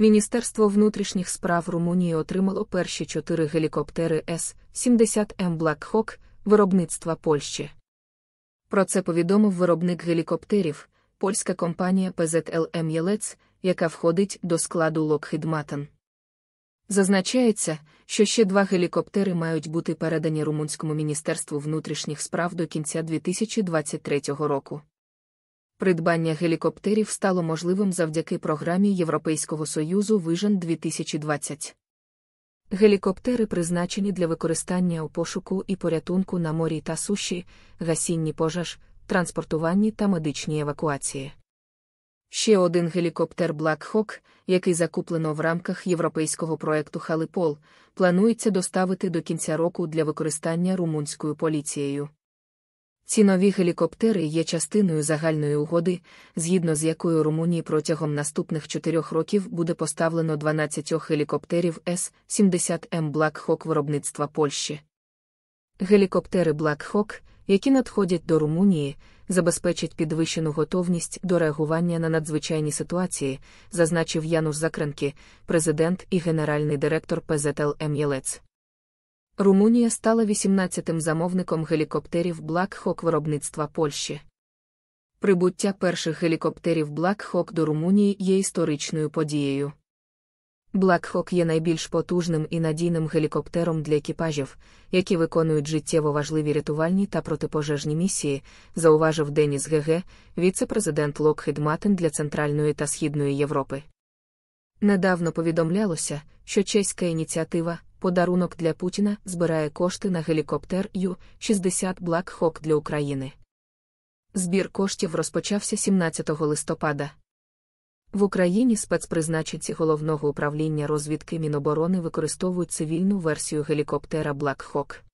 Міністерство внутрішніх справ Румунії отримало перші чотири гелікоптери С-70М Black Hawk виробництва Польщі. Про це повідомив виробник гелікоптерів, польська компанія PZLM Єлец, яка входить до складу Lockheed Martin. Зазначається, що ще два гелікоптери мають бути передані Румунському міністерству внутрішніх справ до кінця 2023 року. Придбання гелікоптерів стало можливим завдяки програмі Європейського Союзу Вижен 2020. Гелікоптери призначені для використання у пошуку і порятунку на морі та суші, гасінні пожеж, транспортуванні та медичній евакуації. Ще один гелікоптер Black Hawk, який закуплено в рамках європейського проекту Халипол, планується доставити до кінця року для використання румунською поліцією. Ці нові гелікоптери є частиною загальної угоди, згідно з якою Румунії протягом наступних чотирьох років буде поставлено 12 гелікоптерів С-70М Black Hawk виробництва Польщі. Гелікоптери Black Hawk, які надходять до Румунії, забезпечать підвищену готовність до реагування на надзвичайні ситуації, зазначив Януш Закренки, президент і генеральний директор ПЗЛ Єлець. Румунія стала 18-тим замовником гелікоптерів Black Hawk виробництва Польщі. Прибуття перших гелікоптерів Black Hawk до Румунії є історичною подією. Black Hawk є найбільш потужним і надійним гелікоптером для екіпажів, які виконують життєво важливі рятувальні та протипожежні місії, зауважив Деніс ГГ, віце-президент Локхід Матен для Центральної та Східної Європи. Недавно повідомлялося, що чеська ініціатива подарунок для Путіна збирає кошти на гелікоптер Ю-60 Black Hawk для України. Збір коштів розпочався 17 листопада. В Україні спецпризначенці головного управління розвідки Міноборони використовують цивільну версію гелікоптера Black Hawk.